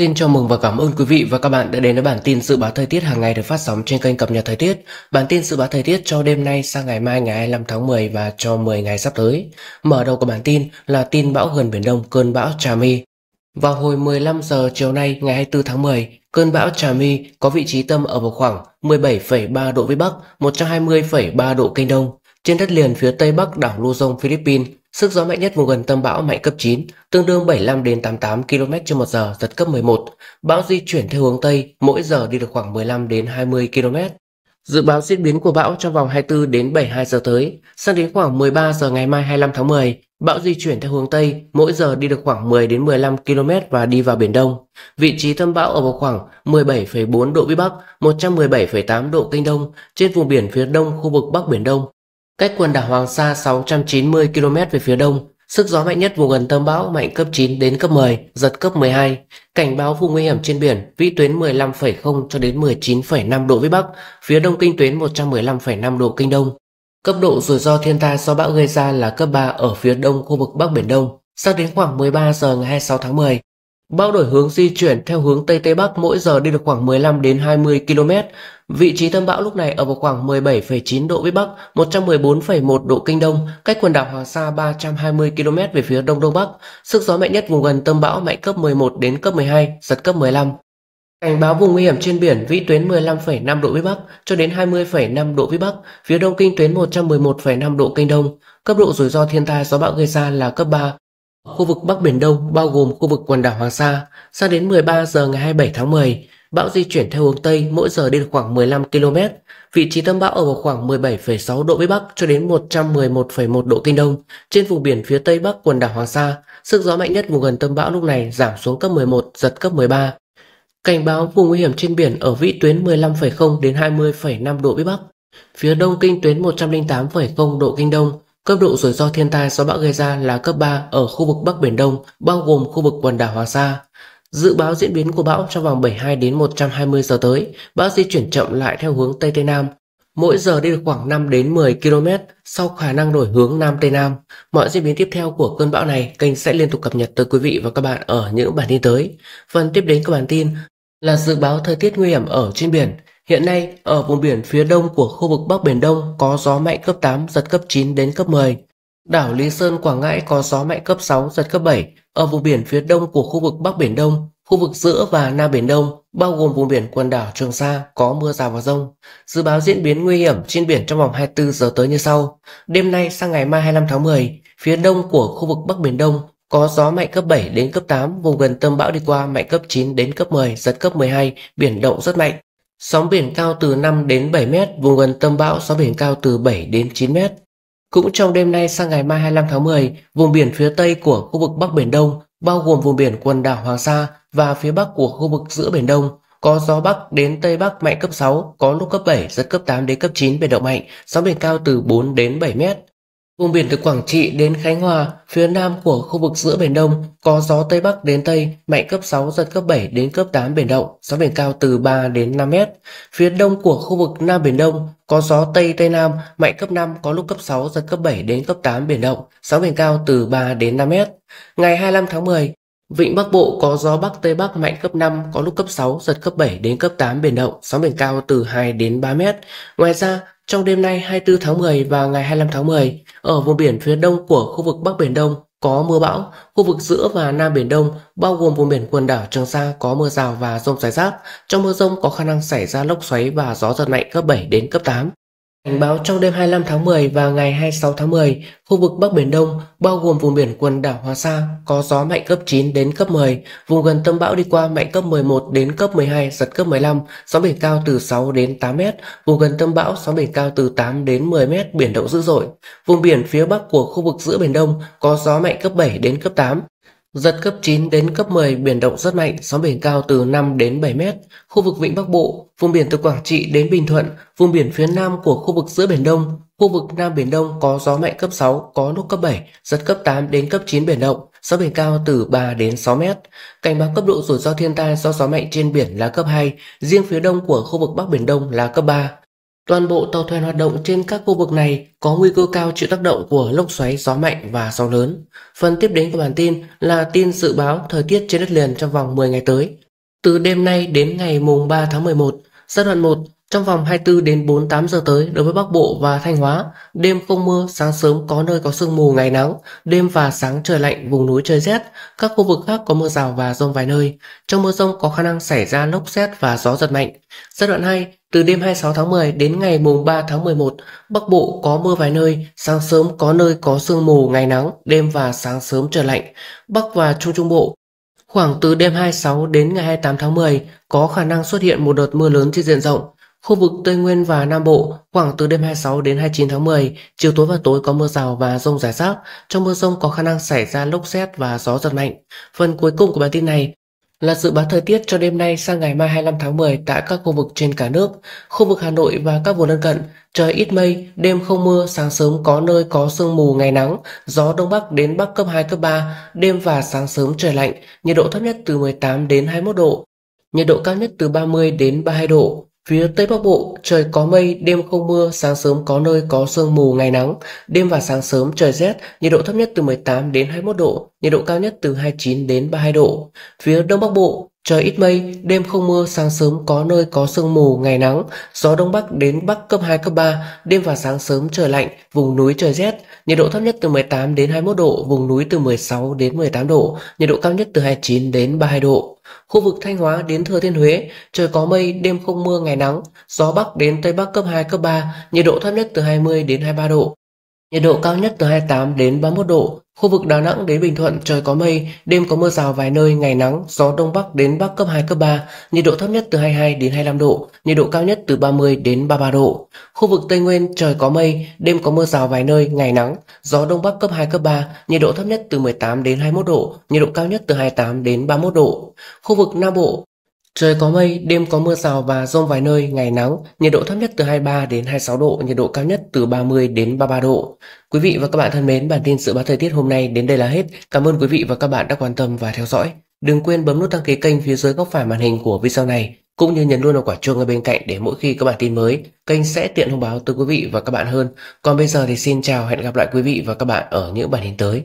Xin chào mừng và cảm ơn quý vị và các bạn đã đến với bản tin dự báo thời tiết hàng ngày được phát sóng trên kênh cập nhật thời tiết. Bản tin dự báo thời tiết cho đêm nay sang ngày mai ngày 25 tháng 10 và cho 10 ngày sắp tới. Mở đầu của bản tin là tin bão gần biển Đông cơn bão Trà My. Vào hồi 15 giờ chiều nay ngày 24 tháng 10, cơn bão Trà My có vị trí tâm ở vào khoảng 17,3 độ Vĩ Bắc, 120,3 độ Kinh Đông, trên đất liền phía tây bắc đảo Luzon, Philippines Sức gió mạnh nhất vùng gần tâm bão mạnh cấp 9, tương đương 75 đến 88 km/h, giật cấp 11. Bão di chuyển theo hướng tây, mỗi giờ đi được khoảng 15 đến 20 km. Dự báo diễn biến của bão trong vòng 24 đến 72 giờ tới, sang đến khoảng 13 giờ ngày mai 25 tháng 10, bão di chuyển theo hướng tây, mỗi giờ đi được khoảng 10 đến 15 km và đi vào biển Đông. Vị trí tâm bão ở vào khoảng 17,4 độ vĩ Bắc, 117,8 độ kinh Đông, trên vùng biển phía đông khu vực Bắc Biển Đông, Cách quần đảo Hoàng Sa 690 km về phía đông, sức gió mạnh nhất vùng gần tâm bão mạnh cấp 9 đến cấp 10, giật cấp 12. Cảnh báo vùng nguy hiểm trên biển, vĩ tuyến 15,0 cho đến 19,5 độ vĩ Bắc, phía đông kinh tuyến 115,5 độ kinh đông. Cấp độ rủi ro thiên tai do bão gây ra là cấp 3 ở phía đông khu vực Bắc Biển Đông. Sau đến khoảng 13 giờ ngày 26 tháng 10, Bão đổi hướng di chuyển theo hướng Tây Tây Bắc mỗi giờ đi được khoảng 15 đến 20 km. Vị trí tâm bão lúc này ở vào khoảng 17,9 độ Vĩ Bắc, 114,1 độ Kinh Đông, cách quần đảo Hoàng Sa 320 km về phía Đông Đông Bắc. Sức gió mạnh nhất vùng gần tâm bão mạnh cấp 11 đến cấp 12, giật cấp 15. Cảnh báo vùng nguy hiểm trên biển vĩ tuyến 15,5 độ Vĩ Bắc cho đến 20,5 độ Vĩ Bắc, phía đông kinh tuyến 111,5 độ Kinh Đông. Cấp độ rủi ro thiên tai gió bão gây ra là cấp 3, Khu vực Bắc Biển Đông bao gồm khu vực quần đảo Hoàng Sa, sang đến 13 giờ ngày 27 tháng 10, bão di chuyển theo hướng Tây mỗi giờ đến khoảng 15 km, vị trí tâm bão ở vào khoảng 17,6 độ Vĩ Bắc cho đến 111,1 độ Kinh Đông, trên vùng biển phía Tây Bắc quần đảo Hoàng Sa, sức gió mạnh nhất vùng gần tâm bão lúc này giảm xuống cấp 11, giật cấp 13. Cảnh báo vùng nguy hiểm trên biển ở vĩ tuyến 15,0 đến 20,5 độ Vĩ Bắc, phía đông kinh tuyến 108,0 độ Kinh Đông, Cấp độ rủi ro thiên tai do bão gây ra là cấp 3 ở khu vực Bắc Biển Đông, bao gồm khu vực quần đảo Hoàng Sa. Dự báo diễn biến của bão trong vòng 72 đến 120 giờ tới, bão di chuyển chậm lại theo hướng Tây Tây Nam, mỗi giờ đi được khoảng 5 đến 10 km sau khả năng đổi hướng Nam Tây Nam. Mọi diễn biến tiếp theo của cơn bão này kênh sẽ liên tục cập nhật tới quý vị và các bạn ở những bản tin tới. Phần tiếp đến của bản tin là dự báo thời tiết nguy hiểm ở trên biển. Hiện nay, ở vùng biển phía đông của khu vực Bắc Biển Đông có gió mạnh cấp 8, giật cấp 9 đến cấp 10. Đảo Lý Sơn, Quảng Ngãi có gió mạnh cấp 6, giật cấp 7. Ở vùng biển phía đông của khu vực Bắc Biển Đông, khu vực giữa và Nam Biển Đông, bao gồm vùng biển quần đảo Trường Sa, có mưa rào và rông. Dự báo diễn biến nguy hiểm trên biển trong vòng 24 giờ tới như sau. Đêm nay sang ngày mai 25 tháng 10, phía đông của khu vực Bắc Biển Đông có gió mạnh cấp 7 đến cấp 8, vùng gần tâm bão đi qua mạnh cấp 9 đến cấp 10, giật cấp 12, biển động rất mạnh. Sóng biển cao từ 5 đến 7 mét, vùng gần tâm bão sóng biển cao từ 7 đến 9 mét. Cũng trong đêm nay sang ngày mai 25 tháng 10, vùng biển phía tây của khu vực Bắc Biển Đông, bao gồm vùng biển quần đảo Hoàng Sa và phía bắc của khu vực giữa Biển Đông, có gió Bắc đến Tây Bắc mạnh cấp 6, có lúc cấp 7, giật cấp 8 đến cấp 9 biển động mạnh, sóng biển cao từ 4 đến 7 mét. Vùng biển từ Quảng Trị đến Khánh Hòa, phía nam của khu vực giữa Biển Đông có gió Tây Bắc đến Tây, mạnh cấp 6, giật cấp 7 đến cấp 8 biển động, sóng biển cao từ 3 đến 5 mét. Phía đông của khu vực Nam Biển Đông có gió Tây Tây Nam, mạnh cấp 5 có lúc cấp 6, giật cấp 7 đến cấp 8 biển động, sóng biển cao từ 3 đến 5 mét. Ngày 25 tháng 10, Vịnh Bắc Bộ có gió Bắc Tây Bắc mạnh cấp 5, có lúc cấp 6, giật cấp 7 đến cấp 8 biển động, sóng biển cao từ 2 đến 3 mét. Ngoài ra, trong đêm nay 24 tháng 10 và ngày 25 tháng 10, ở vùng biển phía đông của khu vực Bắc Biển Đông có mưa bão, khu vực giữa và Nam Biển Đông bao gồm vùng biển quần đảo Trường Sa có mưa rào và rông rải rác. Trong mưa rông có khả năng xảy ra lốc xoáy và gió giật mạnh cấp 7 đến cấp 8. Cảnh báo trong đêm 25 tháng 10 và ngày 26 tháng 10, khu vực Bắc Biển Đông bao gồm vùng biển quần đảo Hoàng Sa có gió mạnh cấp 9 đến cấp 10, vùng gần tâm bão đi qua mạnh cấp 11 đến cấp 12, giật cấp 15, sóng biển cao từ 6 đến 8 mét, vùng gần tâm bão sóng biển cao từ 8 đến 10 mét, biển động dữ dội. Vùng biển phía Bắc của khu vực giữa Biển Đông có gió mạnh cấp 7 đến cấp 8, Giật cấp 9 đến cấp 10, biển động rất mạnh, sóng biển cao từ 5 đến 7 mét. Khu vực Vịnh Bắc Bộ, vùng biển từ Quảng Trị đến Bình Thuận, vùng biển phía nam của khu vực giữa Biển Đông, khu vực Nam Biển Đông có gió mạnh cấp 6, có lúc cấp 7, giật cấp 8 đến cấp 9 biển động, sóng biển cao từ 3 đến 6 mét. Cảnh báo cấp độ rủi ro thiên tai do gió mạnh trên biển là cấp 2, riêng phía đông của khu vực Bắc Biển Đông là cấp 3. Toàn bộ tàu thuyền hoạt động trên các khu vực này có nguy cơ cao chịu tác động của lốc xoáy, gió mạnh và sóng lớn. Phần tiếp đến của bản tin là tin dự báo thời tiết trên đất liền trong vòng 10 ngày tới. Từ đêm nay đến ngày mùng 3 tháng 11, giai đoạn 1 trong vòng 24 đến 48 giờ tới đối với Bắc Bộ và Thanh Hóa, đêm không mưa, sáng sớm có nơi có sương mù ngày nắng, đêm và sáng trời lạnh, vùng núi trời rét, các khu vực khác có mưa rào và rông vài nơi. Trong mưa rông có khả năng xảy ra lốc xét và gió giật mạnh. Giai đoạn 2, từ đêm 26 tháng 10 đến ngày mùng 3 tháng 11, Bắc Bộ có mưa vài nơi, sáng sớm có nơi có sương mù ngày nắng, đêm và sáng sớm trời lạnh. Bắc và Trung Trung Bộ Khoảng từ đêm 26 đến ngày 28 tháng 10 có khả năng xuất hiện một đợt mưa lớn trên diện rộng. Khu vực Tây Nguyên và Nam Bộ khoảng từ đêm 26 đến 29 tháng 10, chiều tối và tối có mưa rào và rông rải rác. Trong mưa rông có khả năng xảy ra lốc xét và gió giật mạnh. Phần cuối cùng của bản tin này là dự báo thời tiết cho đêm nay sang ngày mai 25 tháng 10 tại các khu vực trên cả nước. Khu vực Hà Nội và các vùng lân cận, trời ít mây, đêm không mưa, sáng sớm có nơi có sương mù ngày nắng, gió đông bắc đến bắc cấp 2 cấp 3, đêm và sáng sớm trời lạnh, nhiệt độ thấp nhất từ 18 đến 21 độ, nhiệt độ cao nhất từ 30 đến 32 độ, Phía Tây Bắc Bộ, trời có mây, đêm không mưa, sáng sớm có nơi có sương mù, ngày nắng. Đêm và sáng sớm trời rét, nhiệt độ thấp nhất từ 18 đến 21 độ, nhiệt độ cao nhất từ 29 đến 32 độ. Phía Đông Bắc Bộ, trời ít mây, đêm không mưa, sáng sớm có nơi có sương mù, ngày nắng. Gió Đông Bắc đến Bắc cấp 2, cấp 3, đêm và sáng sớm trời lạnh, vùng núi trời rét. Nhiệt độ thấp nhất từ 18 đến 21 độ, vùng núi từ 16 đến 18 độ, nhiệt độ cao nhất từ 29 đến 32 độ. Khu vực Thanh Hóa đến Thừa Thiên Huế, trời có mây, đêm không mưa, ngày nắng, gió Bắc đến Tây Bắc cấp 2, cấp 3, nhiệt độ thấp nhất từ 20 đến 23 độ. Nhiệt độ cao nhất từ 28 đến 31 độ, Khu vực Đà Nẵng đến Bình Thuận trời có mây, đêm có mưa rào vài nơi, ngày nắng, gió đông bắc đến bắc cấp 2 cấp 3, nhiệt độ thấp nhất từ 22 đến 25 độ, nhiệt độ cao nhất từ 30 đến 33 độ. Khu vực Tây Nguyên trời có mây, đêm có mưa rào vài nơi, ngày nắng, gió đông bắc cấp 2 cấp 3, nhiệt độ thấp nhất từ 18 đến 21 độ, nhiệt độ cao nhất từ 28 đến 31 độ. Khu vực Nam Bộ Trời có mây, đêm có mưa rào và rông vài nơi, ngày nắng, nhiệt độ thấp nhất từ 23 đến 26 độ, nhiệt độ cao nhất từ 30 đến 33 độ. Quý vị và các bạn thân mến, bản tin dự báo thời tiết hôm nay đến đây là hết. Cảm ơn quý vị và các bạn đã quan tâm và theo dõi. Đừng quên bấm nút đăng ký kênh phía dưới góc phải màn hình của video này, cũng như nhấn luôn vào quả chuông ở bên cạnh để mỗi khi có bản tin mới, kênh sẽ tiện thông báo tới quý vị và các bạn hơn. Còn bây giờ thì xin chào, hẹn gặp lại quý vị và các bạn ở những bản tin tới.